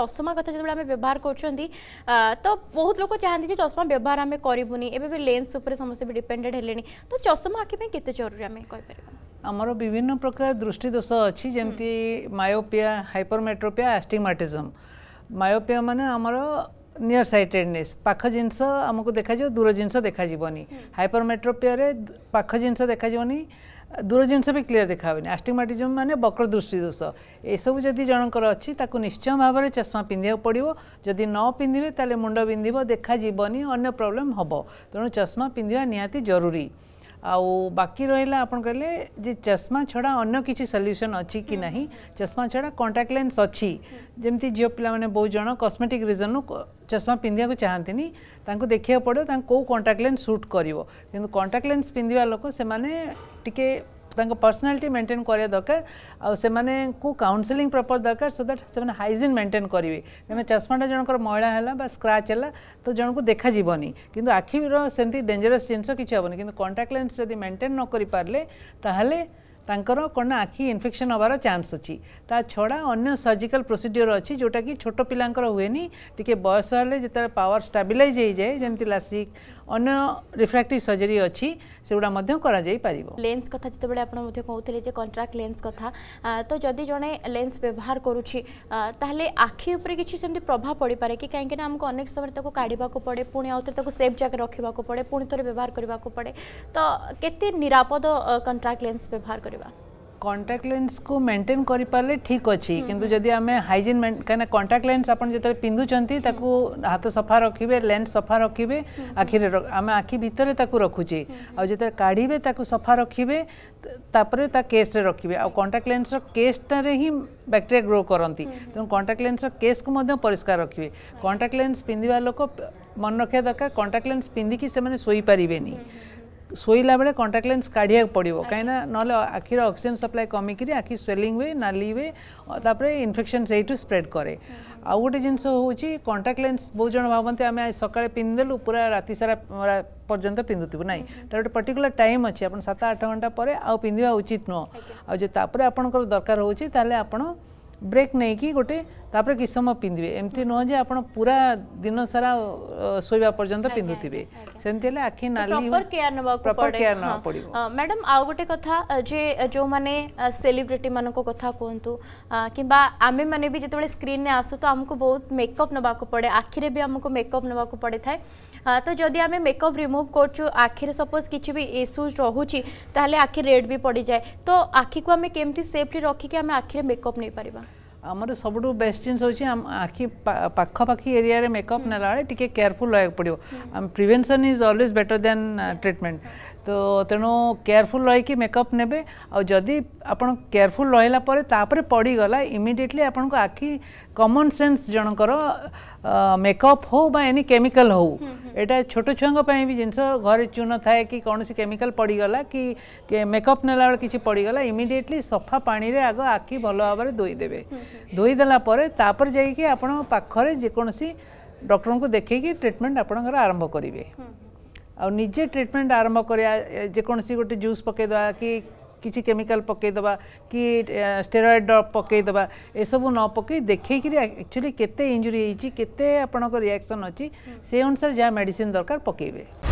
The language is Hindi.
চশমা কথা যেত আমি ব্যবহার করছেন তো বহুত লোক চাহিদা যে চশমা ব্যবহার আমি করবুনি এবে বি লেন্স উপরে সমস্ত ডিপেন্ডেড হলে তো চশমা আখি কেতে জরুরি আমি কইপার আমার বিভিন্ন প্রকার দৃষ্টিদোষ অছি যেমতি মায়োপিয়া হাইপরমেট্রোপিয়া আস্টিগমাটিজম মায়োপিয়া মানে আমার নিয়ার সাইটেডনেস পাখ জিনিস আমাকে দেখা দূর জিনিস দেখা যাবনি হাইপরমেট্রোপিয়ারে পাখ জিনিস দেখা যাবনি ଦୂର ଜିନିଷ ବି କ୍ଲିଅର ଦେଖାହେବନି ଆଷ୍ଟିମାଟିଜମ୍ ମାନେ ବକ୍ର ଦୃଷ୍ଟି ଦୋଷ ଏସବୁ ଯଦି ଜଣଙ୍କର ଅଛି ତାକୁ ନିଶ୍ଚୟ ଭାବରେ ଚଷମା ପିନ୍ଧିବାକୁ ପଡ଼ିବ ଯଦି ନ ପିନ୍ଧିବେ ତାହେଲେ ମୁଣ୍ଡ ବିନ୍ଧିବ ଦେଖାଯିବନି ଅନ୍ୟ ପ୍ରୋବ୍ଲେମ୍ ହେବ ତେଣୁ ଚଷମା ପିନ୍ଧିବା ନିହାତି ଜରୁରୀ आकी रहा आप कहे चश्मा छड़ा अन्न किसी सल्यूशन अच्छी कि ना चश्मा छड़ा कंटाक्ट लेंस अच्छी जमी झील पे बहुत जन कस्मेटिक रिजन चश्मा पिंधे चाहती देखा पड़ो कौ कंटाक्ट लेंस सुट कर कंटाक्ट लेंस पिंधा लोक से पर्सनालीटी मेन्टेन करवा दरकार आने को काउनसेंग प्रपर दरकार सो दैट से हाइजीन मेन्टेन करेंगे क्या चश्माटा जनकर मईला है स्क्राच है तो जन को देखा जीवन कि आखिर सेमती डेजरस जिनस किसी हेनी कि कंटाक्ट लेंस जब मेन्टेन नक पारे तो कौन आखि इनफेक्शन होबार चान्स अच्छी ता छड़ा अन्य सर्जिकल प्रोसीड्योर अच्छी जोटा कि छोट पिला हुए टी बयस पावर स्टाबिलइज हो जाए जमी लासिक अन्य रिफ्राक्ट सर्जरी अच्छी से गुड़ापर लेंस क्या जिते बहुते कंट्राक्ट लेंस कथ तो जदि जड़े लेंस व्यवहार करुँ तेल आखि किसी प्रभाव पड़ पाए कि कहीं आमको अनेक समय काढ़ाक पड़े पुणी आउ थे सेफ जगह रखा पड़े पुणी थे व्यवहार करने को पड़े तो के निरापद कंट्राक्ट लेंस व्यवहार कर करिबा लेंस को मेन्टेन करि पाले ठीक अच्छे कि जदि आमे हाइजीन कने लेंस अपन जते पिंदु हाथ सफा रखिबे लेंस सफा रखिबे आखिरे आम आखि भीतर ताकु रखु छी आ जते काढिबे सफा रखिबे तापरे ता केस रे आ कांटेक्ट लेंस रो केस ता ही बैक्टीरिया ग्रो करती तेनाली कांटेक्ट लेंस रो केस को मध्ये परिष्कार रखिबे कांटेक्ट लेंस पिंदिबा लोक मन रखा दरकार कांटेक्ट लेंस पिंदी से माने ଶୋଇଲା ବେଳେ କଣ୍ଟାକ୍ଟ ଲେନ୍ସ କାଢ଼ିବାକୁ ପଡ଼ିବ କାହିଁକିନା ନହେଲେ ଆଖିର ଅକ୍ସିଜେନ୍ ସପ୍ଲାଏ କମିକିରି ଆଖି ସ୍ୱେଲିଂ ହୁଏ ନାଲି ହୁଏ ତାପରେ ଇନଫେକ୍ସନ୍ ସେଇଠୁ ସ୍ପ୍ରେଡ୍ କରେ ଆଉ ଗୋଟେ ଜିନିଷ ହେଉଛି କଣ୍ଟାକ୍ଟ ଲେନ୍ସ ବହୁତ ଜଣ ଭାବନ୍ତି ଆମେ ସକାଳେ ପିନ୍ଧିଦେଲୁ ପୁରା ରାତି ସାରା ପର୍ଯ୍ୟନ୍ତ ପିନ୍ଧୁଥିବୁ ନାହିଁ ତାର ଗୋଟେ ପର୍ଟିକୁଲାର ଟାଇମ୍ ଅଛି ଆପଣ ସାତ ଆଠ ଘଣ୍ଟା ପରେ ଆଉ ପିନ୍ଧିବା ଉଚିତ ନୁହଁ ଆଉ ଯେ ତାପରେ ଆପଣଙ୍କର ଦରକାର ହେଉଛି ତାହେଲେ ଆପଣ ब्रेक नहीं कि गोटे कि समय पिंधे एमती नुहजे आप पूरा दिन सारा शोवा पर्यटन पिंधुवे से आखि नापर मैडम आउ गोटे कथा जे जो मैंने सेलिब्रिट मान क्या कहतु किमें मैंने भी जो स्क्रीन में आसू तो आमको बहुत मेकअप नाक पड़े आखिरे भी आमको मेकअप नाक पड़े था तो जदि आम मेकअप रिमुव कर सपोज कि इश्यूज रोचे तेल आखि रेड भी पड़ जाए तो आखि को आम के सेफ्टी रखिक आखिरे मेकअप नहीं पार्बा ଆମର ସବୁଠୁ ବେଷ୍ଟ ଜିନିଷ ହେଉଛି ଆମ ଆଖି ପାଖାପାଖି ଏରିଆରେ ମେକଅପ୍ ନେଲାବେଳେ ଟିକେ କେୟାରଫୁଲ୍ ରହିବାକୁ ପଡ଼ିବ prevention is always better than treatment তো ତେଣୁ କେୟାରଫୁଲ୍ ରହିକି ମେକଅପ୍ ନେବେ ଆଉ ଯଦି ଆପଣ କେୟାରଫୁଲ୍ ରହିଲା ପରେ ତାପରେ ପଡ଼ିଗଲା ଇମିଡ଼ିଏଟଲି ଆପଣଙ୍କ ଆଖି କମନ୍ ସେନ୍ସ ଜଣଙ୍କର ମେକଅପ୍ ହଉ ବା ଏନି କେମିକାଲ୍ ହଉ ଏଇଟା ଛୋଟ ଛୁଆଙ୍କ ପାଇଁ ବି ଜିନିଷ ଘରେ ଚୂନ ଥାଏ କି କୌଣସି କେମିକାଲ୍ ପଡ଼ିଗଲା କି ମେକଅପ୍ ନେଲାବେଳେ କିଛି ପଡ଼ିଗଲା ଇମିଡ଼ିଏଟଲି ସଫା ପାଣିରେ ଆଗ ଆଖି ଭଲ ଭାବରେ ଧୋଇଦେବେ ଧୋଇଦେଲା ପରେ ତାପରେ ଯାଇକି ଆପଣ ପାଖରେ ଯେକୌଣସି ଡକ୍ଟରଙ୍କୁ ଦେଖେଇକି ଟ୍ରିଟମେଣ୍ଟ ଆପଣଙ୍କର ଆରମ୍ଭ କରିବେ ଆଉ ନିଜେ ଟ୍ରିଟମେଣ୍ଟ ଆରମ୍ଭ କରିବା ଯେକୌଣସି ଗୋଟେ ଜୁସ୍ ପକାଇଦେବା କି କିଛି କେମିକାଲ ପକାଇଦେବା କି ଷ୍ଟେରଏଡ଼ ପକାଇଦେବା ଏସବୁ ନ ପକାଇ ଦେଖେଇକିରି ଆକ୍ଚୁଆଲି କେତେ ଇଞ୍ଜୁରି ହେଇଛି କେତେ ଆପଣଙ୍କ ରିଆକ୍ସନ୍ ଅଛି ସେ ଅନୁସାରେ ଯାହା ମେଡ଼ିସିନ ଦରକାର ପକାଇବେ